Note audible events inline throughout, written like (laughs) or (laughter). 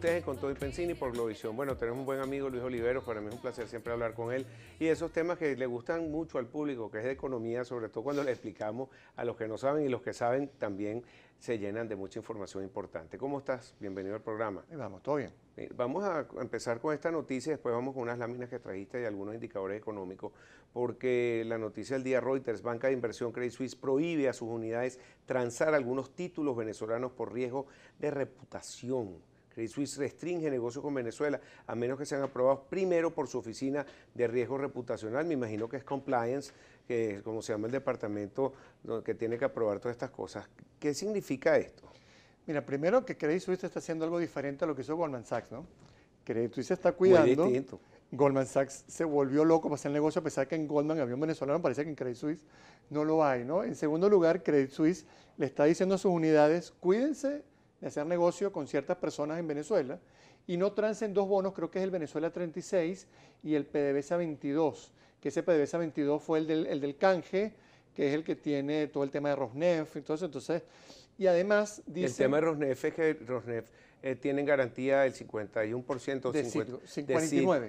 ustedes Con Todo y Pensini por Globovisión. Bueno, tenemos un buen amigo Luis Olivero, para mí es un placer siempre hablar con él y esos temas que le gustan mucho al público, que es de economía, sobre todo cuando le explicamos a los que no saben y los que saben también se llenan de mucha información importante. ¿Cómo estás? Bienvenido al programa. vamos, todo bien. Eh, vamos a empezar con esta noticia, después vamos con unas láminas que trajiste y algunos indicadores económicos, porque la noticia del día Reuters, Banca de Inversión Credit Suisse prohíbe a sus unidades transar algunos títulos venezolanos por riesgo de reputación. Credit Suisse restringe negocios con Venezuela a menos que sean aprobados primero por su oficina de riesgo reputacional. Me imagino que es compliance, que como se llama el departamento que tiene que aprobar todas estas cosas. ¿Qué significa esto? Mira, primero que Credit Suisse está haciendo algo diferente a lo que hizo Goldman Sachs, ¿no? Credit Suisse está cuidando. Goldman Sachs se volvió loco para hacer el negocio, a pesar que en Goldman había un venezolano, parece que en Credit Suisse no lo hay, ¿no? En segundo lugar, Credit Suisse le está diciendo a sus unidades, cuídense de hacer negocio con ciertas personas en Venezuela y no transen dos bonos, creo que es el Venezuela 36 y el PDVSA 22, que ese PDVSA 22 fue el del, canje, que es el que tiene todo el tema de Rosneft, entonces, entonces, y además dice... El tema de Rosneft es que Rosneft eh, tienen garantía del 51%,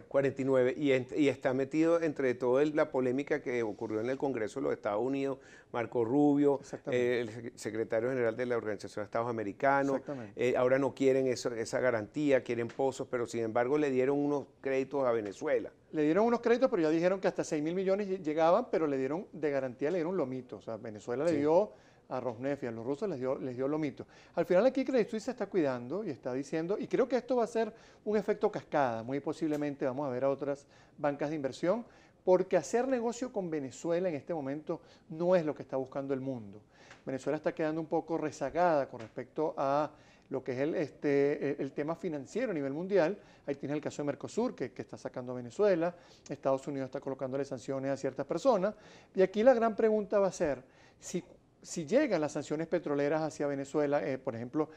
49. y, está metido entre toda la polémica que ocurrió en el Congreso de los Estados Unidos, Marco Rubio, eh, el secretario general de la Organización de Estados Americanos, eh, ahora no quieren esa garantía, quieren pozos, pero sin embargo le dieron unos créditos a Venezuela. Le dieron unos créditos, pero ya dijeron que hasta 6 mil millones llegaban, pero le dieron de garantía, le dieron lomito. O sea, Venezuela le dio a Rosneft y a los rusos les dio, les dio lo mito. Al final aquí Credit Suisse está cuidando y está diciendo, y creo que esto va a ser un efecto cascada, muy posiblemente vamos a ver a otras bancas de inversión, porque hacer negocio con Venezuela en este momento no es lo que está buscando el mundo. Venezuela está quedando un poco rezagada con respecto a lo que es el, este, el tema financiero a nivel mundial. Ahí tiene el caso de Mercosur, que, que, está sacando a Venezuela, Estados Unidos está colocándole sanciones a ciertas personas. Y aquí la gran pregunta va a ser, si si llegan las sanciones petroleras hacia Venezuela, eh, por ejemplo,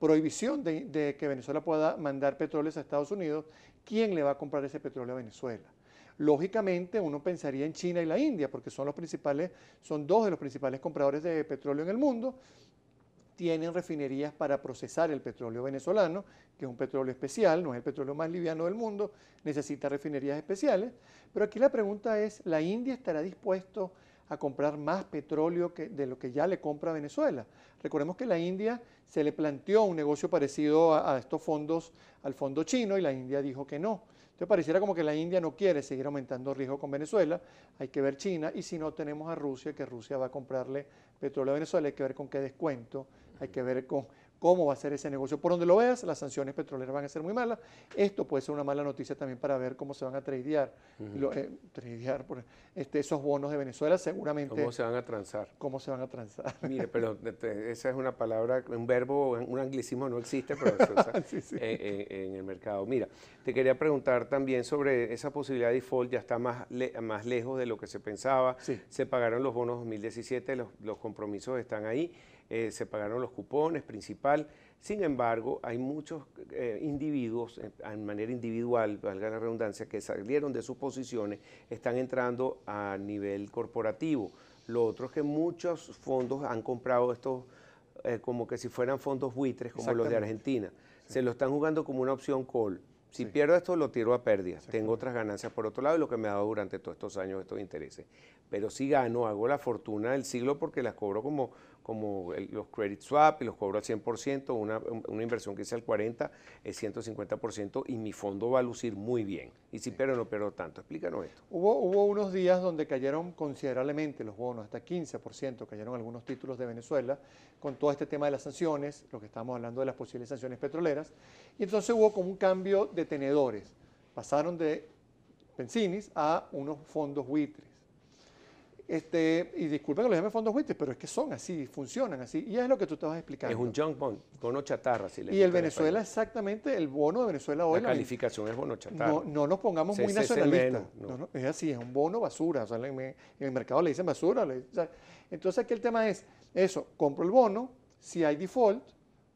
prohibición de, que Venezuela pueda mandar petróleo a Estados Unidos, ¿quién le va a comprar ese petróleo a Venezuela? Lógicamente uno pensaría en China y la India, porque son los principales, son dos de los principales compradores de petróleo en el mundo. Tienen refinerías para procesar el petróleo venezolano, que es un petróleo especial, no es el petróleo más liviano del mundo, necesita refinerías especiales. Pero aquí la pregunta es, ¿la India estará dispuesto a comprar más petróleo que, de lo que ya le compra Venezuela. Recordemos que la India se le planteó un negocio parecido a, a estos fondos, al fondo chino, y la India dijo que no. Entonces pareciera como que la India no quiere seguir aumentando riesgo con Venezuela, hay que ver China, y si no tenemos a Rusia, que Rusia va a comprarle petróleo a Venezuela, hay que ver con qué descuento, hay que ver con cómo va a ser ese negocio. Por donde lo veas, las sanciones petroleras van a ser muy malas. Esto puede ser una mala noticia también para ver cómo se van a tradear, eh, por, este, esos bonos de Venezuela, seguramente. ¿Cómo se van a transar? ¿Cómo se van a transar? Mire, pero (laughs) esa es una palabra, un verbo, un anglicismo no existe, pero (laughs) en, el mercado. Mira, te quería preguntar también sobre esa posibilidad de default, ya está más, más lejos de lo que se pensaba. Se pagaron los bonos 2017, los compromisos están ahí eh, se pagaron los cupones principal. Sin embargo, hay muchos eh, individuos, eh, en manera individual, valga la redundancia, que salieron de sus posiciones, están entrando a nivel corporativo. Lo otro es que muchos fondos han comprado estos como que si fueran fondos buitres, como los de Argentina. Se lo están jugando como una opción call. Si pierdo esto, lo tiro a pérdidas. Tengo otras ganancias por otro lado, y lo que me ha dado durante todos estos años estos intereses. Pero si gano, hago la fortuna del siglo porque las cobro como como los credit swap y los cobro al 100%, una, una inversión que sea al 40, es 150% y mi fondo va a lucir muy bien. Y si sí. pero no pero tanto, explícanos esto. Hubo, hubo unos días donde cayeron considerablemente los bonos, hasta 15%, cayeron algunos títulos de Venezuela, con todo este tema de las sanciones, lo que estamos hablando de las posibles sanciones petroleras, y entonces hubo como un cambio de tenedores, pasaron de pensinis a unos fondos buitres este, y disculpen que lo llame fondos buitres, pero es que son así, funcionan así, y es lo que tú estabas explicando. Es un junk bond, bono chatarra. y el Venezuela, exactamente, el bono de Venezuela hoy. La, calificación es bono chatarra. No, nos pongamos muy nacionalistas. es así, es un bono basura. en, el mercado le dicen basura. entonces aquí el tema es eso, compro el bono, si hay default,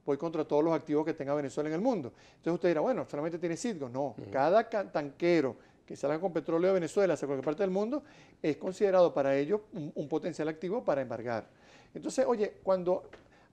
voy contra todos los activos que tenga Venezuela en el mundo. Entonces usted dirá, bueno, solamente tiene Citgo. No, mm. cada tanquero que salgan con petróleo de Venezuela hacia cualquier parte del mundo, es considerado para ellos un, potencial activo para embargar. Entonces, oye, cuando...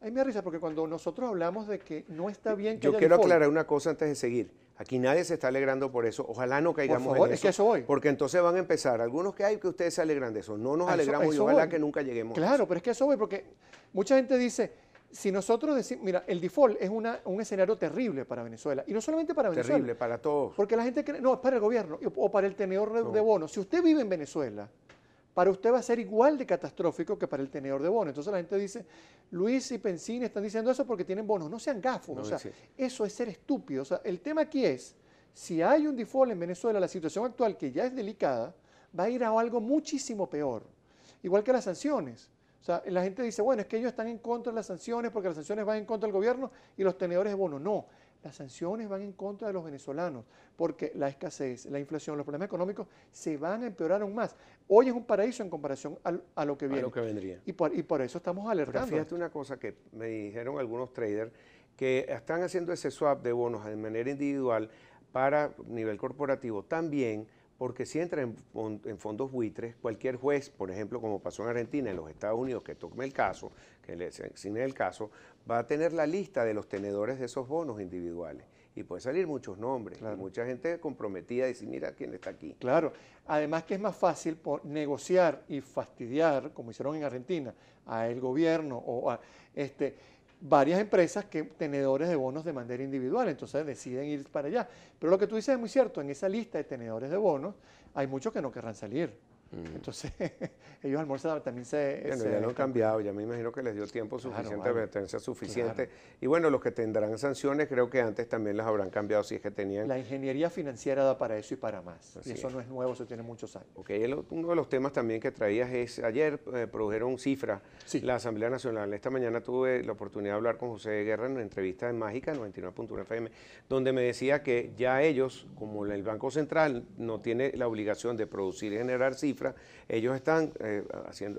Hay me risa porque cuando nosotros hablamos de que no está bien que Yo quiero aclarar una cosa antes de seguir. Aquí nadie se está alegrando por eso. Ojalá no caigamos por favor, en eso. Es que eso voy. Porque entonces van a empezar. Algunos que hay que ustedes se alegran de eso. No nos alegramos y ojalá que nunca lleguemos. Claro, a eso. pero es que eso voy, porque mucha gente dice, si nosotros decimos, mira, el default es una, un escenario terrible para Venezuela, y no solamente para Venezuela. Terrible para todos. Porque la gente cree, no, es para el gobierno o para el tenedor de, bonos. Si usted vive en Venezuela, para usted va a ser igual de catastrófico que para el tenedor de bonos. Entonces la gente dice, Luis y Pensín están diciendo eso porque tienen bonos. No sean gafos, o sea, eso es ser estúpido. O sea, el tema aquí es, si hay un default en Venezuela, la situación actual, que ya es delicada, va a ir a algo muchísimo peor. Igual que las sanciones. O sea, la gente dice, bueno, es que ellos están en contra de las sanciones porque las sanciones van en contra del gobierno y los tenedores de bonos. No, las sanciones van en contra de los venezolanos porque la escasez, la inflación, los problemas económicos se van a empeorar aún más. Hoy es un paraíso en comparación a lo que viene. Y por, eso estamos alertando. fíjate una cosa que me dijeron algunos traders que están haciendo ese swap de bonos de manera individual para nivel corporativo también porque si entra en, fondos buitres, cualquier juez, por ejemplo, como pasó en Argentina, en los Estados Unidos, que tome el caso, que le asigne el caso, va a tener la lista de los tenedores de esos bonos individuales. Y puede salir muchos nombres, mucha gente comprometida y decir, mira quién está aquí. Claro, además que es más fácil por negociar y fastidiar, como hicieron en Argentina, a el gobierno o a este varias empresas que tenedores de bonos de manera individual, entonces deciden ir para allá. Pero lo que tú dices es muy cierto, en esa lista de tenedores de bonos hay muchos que no querrán salir. Entonces, (laughs) ellos almorzaban también se. Bueno, ya no han cambiado, ya me imagino que les dio tiempo suficiente, advertencia suficiente. Y bueno, los que tendrán sanciones, creo que antes también las habrán cambiado si es que tenían. La ingeniería financiera da para eso y para más. y eso no es nuevo, eso tiene muchos años. Ok, uno de los temas también que traías es: ayer eh, produjeron cifras la Asamblea Nacional. Esta mañana tuve la oportunidad de hablar con José Guerra en una entrevista en Mágica, 99.1 FM, donde me decía que ya ellos, como el Banco Central, no tiene la obligación de producir y generar cifras ellos están eh,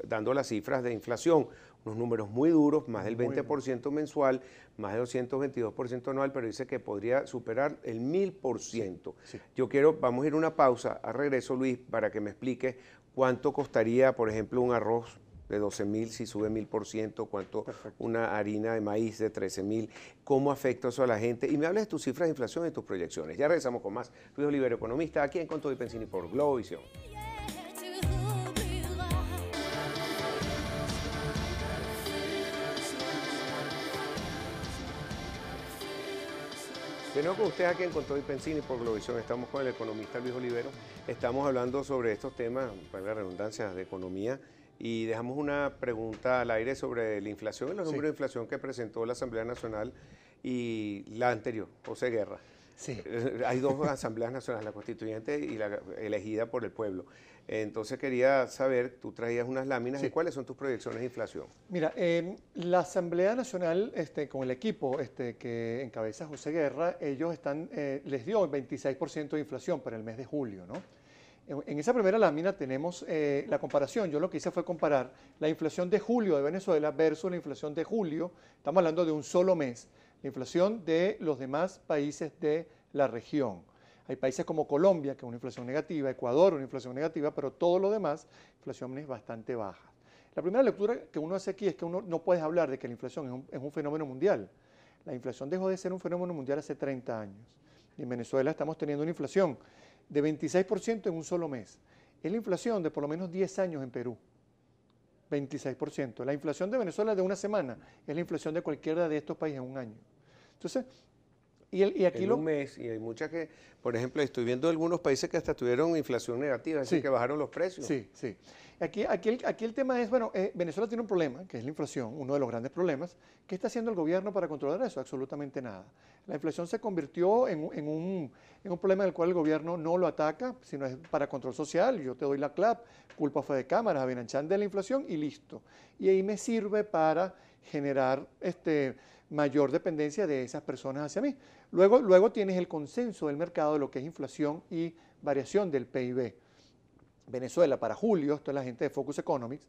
dando las cifras de inflación, unos números muy duros, más del 20% mensual, más del 222% anual, pero dice que podría superar el 1000%. Yo quiero, vamos a ir una pausa, a regreso Luis, para que me explique cuánto costaría, por ejemplo, un arroz de 12.000 si sube 1000%, cuánto una harina de maíz de 13.000, mil, cómo afecta eso a la gente. Y me hablas de tus cifras de inflación y tus proyecciones. Ya regresamos con más. Luis Oliver economista, aquí en Conto de Pensini por Globovisión. De con ustedes aquí en Control y Pensini por Globovisión. Estamos con el economista Luis Olivero. Estamos hablando sobre estos temas, para la redundancia, de economía. Y dejamos una pregunta al aire sobre la inflación y los números de inflación que presentó la Asamblea Nacional y la anterior, José Guerra. Sí. (laughs) Hay dos asambleas nacionales, la constituyente y la elegida por el pueblo. Entonces quería saber, tú traías unas láminas, cuáles son tus proyecciones de inflación? Mira, em, la Asamblea Nacional, este, con el equipo este, que encabeza José Guerra, ellos están, eh, les dio el 26% de inflación para el mes de julio, En esa primera lámina tenemos eh, la comparación. Yo lo que hice fue comparar la inflación de julio de Venezuela versus la inflación de julio. Estamos hablando de un solo mes. La inflación de los demás países de la región. Hay países como Colombia, que es una inflación negativa, Ecuador, una inflación negativa, pero todo lo demás, inflaciones bastante baja. La primera lectura que uno hace aquí es que uno no puede hablar de que la inflación es un, fenómeno mundial. La inflación dejó de ser un fenómeno mundial hace 30 años. en Venezuela estamos teniendo una inflación de 26% en un solo mes. Es la inflación de por lo menos 10 años en Perú. 26%. La inflación de Venezuela de una semana es la inflación de cualquiera de estos países en un año. Entonces, y, aquí en un mes, y hay muchas que, por ejemplo, estoy viendo algunos países que hasta tuvieron inflación negativa, así que bajaron los precios. Sí, sí. Aquí, aquí, el, aquí el tema es, bueno, eh, Venezuela tiene un problema, que es la inflación, uno de los grandes problemas. ¿Qué está haciendo el gobierno para controlar eso? Absolutamente nada. La inflación se convirtió en, en un, en un problema del cual el gobierno no lo ataca, sino es para control social. Yo te doy la CLAP, culpa fue de cámaras, a de la inflación y listo. Y ahí me sirve para generar este mayor dependencia de esas personas hacia mí. Luego, luego tienes el consenso del mercado de lo que es inflación y variación del PIB. Venezuela para julio, esto es la gente de Focus Economics.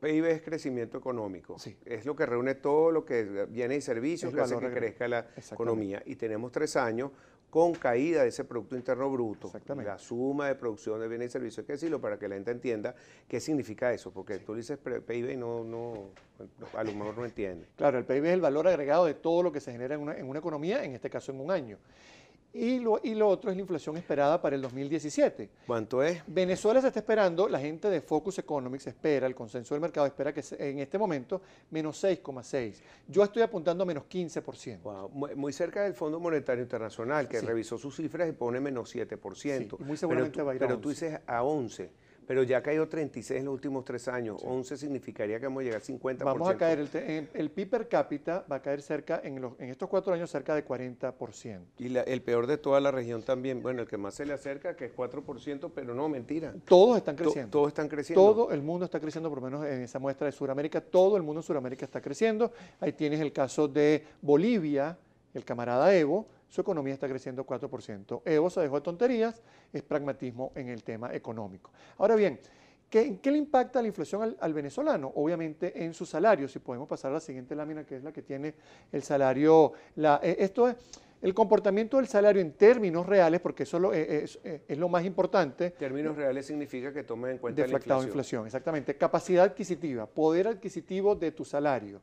PIB es crecimiento económico. Es lo que reúne todo lo que viene y servicios que hace que crezca la economía. Y tenemos tres años con caída de ese Producto Interno Bruto, la suma de producción de bienes y servicios, hay que decirlo para que la gente entienda qué significa eso, porque tú dices PIB y no, no, a lo mejor no entiende. Claro, el PIB es el valor agregado de todo lo que se genera en una, en una economía, en este caso en un año. Y lo, otro es la inflación esperada para el 2017. ¿Cuánto es? Venezuela se está esperando, la gente de Focus Economics espera, el consenso del mercado espera que en este momento menos 6,6. Yo estoy apuntando a menos 15%. Muy, cerca del Fondo Monetario Internacional, que revisó sus cifras y pone menos 7%. muy seguramente va a ir a Pero tú dices a 11 pero ya ha caído 36 en los últimos tres años. 11 significaría que vamos a llegar a 50%. Vamos a caer, el, el, PIB per cápita va a caer cerca, en, los, en estos cuatro años, cerca de 40%. Y el peor de toda la región también, bueno, el que más se le acerca, que es 4%, pero no, mentira. Todos están creciendo. todos están creciendo. Todo el mundo está creciendo, por lo menos en esa muestra de Sudamérica, todo el mundo en Sudamérica está creciendo. Ahí tienes el caso de Bolivia, el camarada Evo, su economía está creciendo 4%. Evo se dejó de tonterías, es pragmatismo en el tema económico. Ahora bien, ¿qué, ¿en qué le impacta la inflación al, venezolano? Obviamente en su salario, si podemos pasar a la siguiente lámina, que es la que tiene el salario, la, eh, esto es el comportamiento del salario en términos reales, porque eso es, lo eh, eh, más importante. Términos reales significa que tomen en cuenta la inflación. inflación, exactamente. Capacidad adquisitiva, poder adquisitivo de tu salario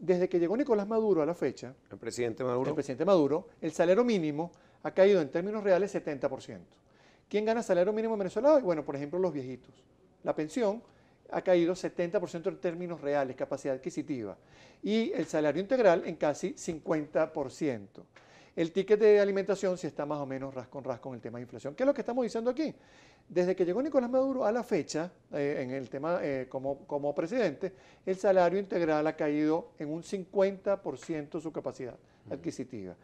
desde que llegó Nicolás Maduro a la fecha, el presidente Maduro, el, salario mínimo ha caído en términos reales 70%. ¿Quién gana salario mínimo en Venezuela? Bueno, por ejemplo, los viejitos. La pensión ha caído 70% en términos reales, capacidad adquisitiva, y el salario integral en casi 50%. El ticket de alimentación si está más o menos ras con ras con el tema de inflación. ¿Qué es lo que estamos diciendo aquí? Desde que llegó Nicolás Maduro a la fecha, eh, en el tema eh, como, como presidente, el salario integral ha caído en un 50% su capacidad adquisitiva.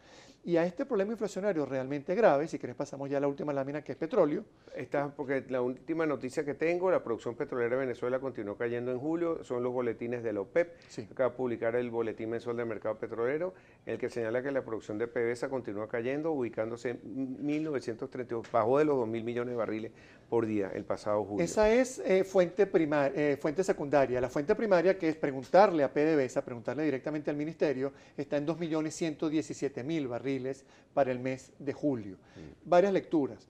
Y a este problema inflacionario realmente grave, si querés pasamos ya a la última lámina que es petróleo. Está porque la última noticia que tengo, la producción petrolera de Venezuela continuó cayendo en julio, son los boletines de la OPEP. Acaba de publicar el boletín mensual del mercado petrolero, el que señala que la producción de pvsa continúa cayendo, ubicándose en 1.932, bajo de los 2.000 millones de barriles por día el pasado julio. Esa es eh, fuente, eh, fuente secundaria. La fuente primaria, que es preguntarle a PDVSA, preguntarle directamente al ministerio, está en 2.117.000 barriles para el mes de julio. Mm. Varias lecturas.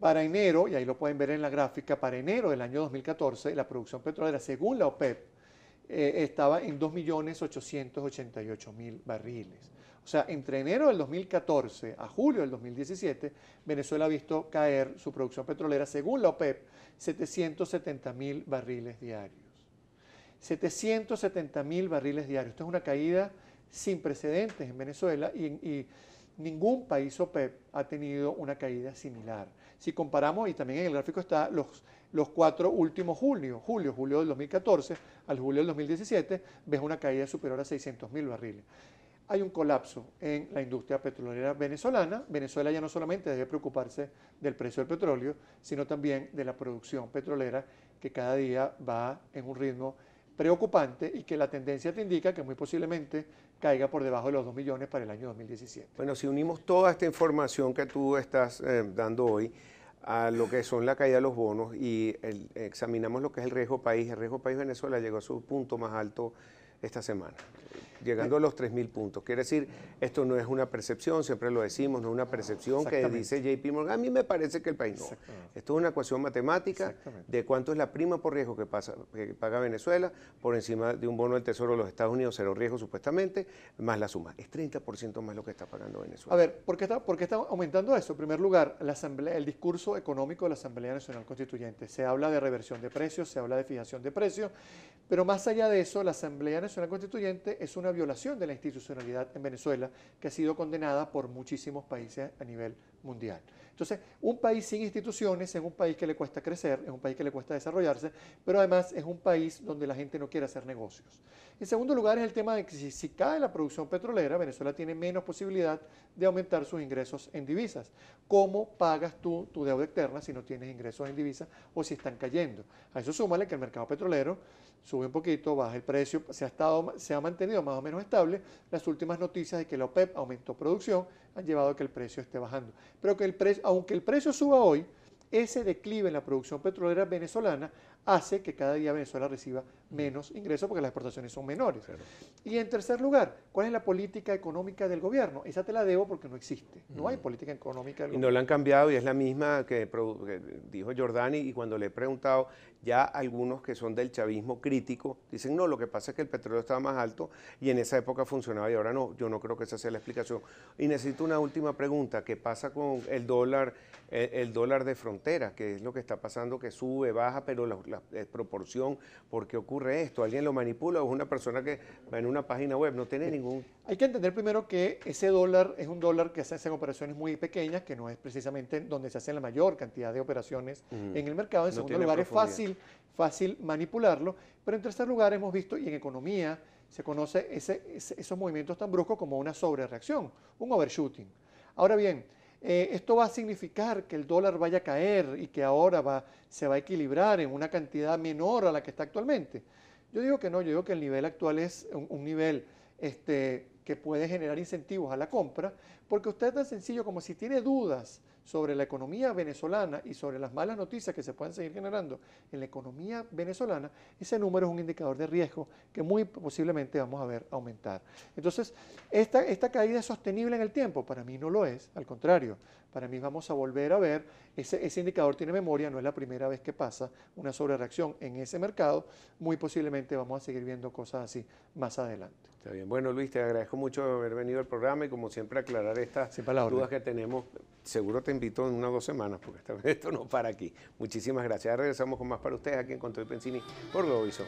Para enero, y ahí lo pueden ver en la gráfica, para enero del año 2014, la producción petrolera, según la OPEP, eh, estaba en 2.888.000 barriles. O sea, entre enero del 2014 a julio del 2017, Venezuela ha visto caer su producción petrolera, según la OPEP, 770 mil barriles diarios. 770 mil barriles diarios. Esto es una caída sin precedentes en Venezuela y, ningún país OPEP ha tenido una caída similar. Si comparamos, y también en el gráfico está los, cuatro últimos julio, julio, julio del 2014 al julio del 2017, ves una caída superior a 600 mil barriles hay un colapso en la industria petrolera venezolana. Venezuela ya no solamente debe preocuparse del precio del petróleo, sino también de la producción petrolera que cada día va en un ritmo preocupante y que la tendencia te indica que muy posiblemente caiga por debajo de los 2 millones para el año 2017. Bueno, si unimos toda esta información que tú estás eh, dando hoy a lo que son la caída de los bonos y examinamos lo que es el riesgo país, el riesgo país Venezuela llegó a su punto más alto esta semana llegando a los 3.000 puntos. Quiere decir, esto no es una percepción, siempre lo decimos, no es una percepción que dice JP Morgan. A mí me parece que el país no. Esto es una ecuación matemática de cuánto es la prima por riesgo que, paga Venezuela por encima de un bono del Tesoro de los Estados Unidos, cero riesgo supuestamente, más la suma. Es 30% más lo que está pagando Venezuela. A ver, ¿por qué está, por qué aumentando eso? En primer lugar, el discurso económico de la Asamblea Nacional Constituyente. Se habla de reversión de precios, se habla de fijación de precios, pero más allá de eso, la Asamblea Nacional Constituyente es una violación de la institucionalidad en Venezuela que ha sido condenada por muchísimos países a nivel mundial. Entonces, un país sin instituciones es un país que le cuesta crecer, es un país que le cuesta desarrollarse, pero además es un país donde la gente no quiere hacer negocios. En segundo lugar es el tema de que si, si cae la producción petrolera, Venezuela tiene menos posibilidad de aumentar sus ingresos en divisas. ¿Cómo pagas tú tu deuda externa si no tienes ingresos en divisas o si están cayendo? A eso súmale que el mercado petrolero sube un poquito, baja el precio, se ha, estado, se ha mantenido más o menos estable. Las últimas noticias de que la OPEP aumentó producción han llevado a que el precio esté bajando. Pero que el precio, aunque el precio suba hoy, ese declive en la producción petrolera venezolana hace que cada día Venezuela reciba menos ingresos porque las exportaciones son menores. Y en tercer lugar, ¿cuál es la política económica del gobierno? Esa te la debo porque no existe. No hay política económica del y gobierno. no la han cambiado y es la misma que, dijo Giordani y cuando le he preguntado, ya algunos que son del chavismo crítico dicen, no, lo que pasa es que el petróleo estaba más alto y en esa época funcionaba y ahora no. Yo no creo que esa sea la explicación. Y necesito una última pregunta. ¿Qué pasa con el dólar, el, dólar de frontera? ¿Qué es lo que está pasando? Que sube, baja, pero la Desproporción, eh, proporción, porque ocurre esto, alguien lo manipula o es una persona que va en una página web, no tiene ningún... Hay que entender primero que ese dólar es un dólar que se hacen operaciones muy pequeñas, que no es precisamente donde se hacen la mayor cantidad de operaciones en el mercado. En segundo lugar, es fácil, fácil manipularlo, pero en tercer lugar hemos visto, y en economía se conoce esos movimientos tan bruscos como una sobrereacción, un overshooting. Ahora bien, eh, esto va a significar que el dólar vaya a caer y que ahora se va a equilibrar en una cantidad menor a la que está actualmente. Yo digo que no, yo digo que el nivel actual es un, nivel este, que puede generar incentivos a la compra, porque usted es tan sencillo como si tiene dudas sobre la economía venezolana y sobre las malas noticias que se pueden seguir generando en la economía venezolana, ese número es un indicador de riesgo que muy posiblemente vamos a ver aumentar. Entonces, ¿esta, esta caída es sostenible en el tiempo? Para mí no lo es, al contrario, para mí vamos a volver a ver, ese, indicador tiene memoria, no es la primera vez que pasa una sobrereacción en ese mercado, muy posiblemente vamos a seguir viendo cosas así más adelante. Está bien, bueno Luis, te agradezco mucho haber venido al programa y como siempre aclarar estas dudas que tenemos, seguro te invito en unas dos semanas porque (laughs) esto no para aquí. Muchísimas gracias, regresamos con más para ustedes aquí en Control Pensini por Globison.